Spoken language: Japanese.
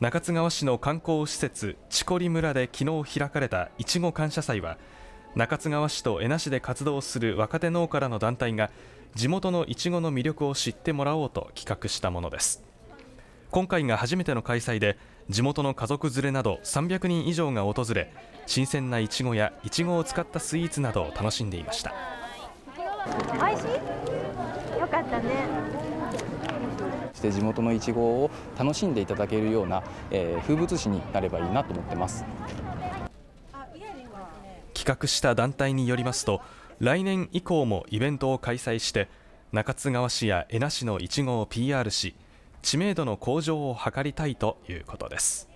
中津川市の観光施設チコリ村で昨日開かれたいちご感謝祭は中津川市と恵那市で活動する若手農家らの団体が地元のいちごの魅力を知ってもらおうと企画したものです今回が初めての開催で地元の家族連れなど300人以上が訪れ新鮮ないちごやいちごを使ったスイーツなどを楽しんでいましたおいしいよかったねして地元のいちごを楽しんでいただけるような、えー、風物詩になればいいなと思ってます企画した団体によりますと来年以降もイベントを開催して中津川市や恵那市のいちごを PR し知名度の向上を図りたいということです。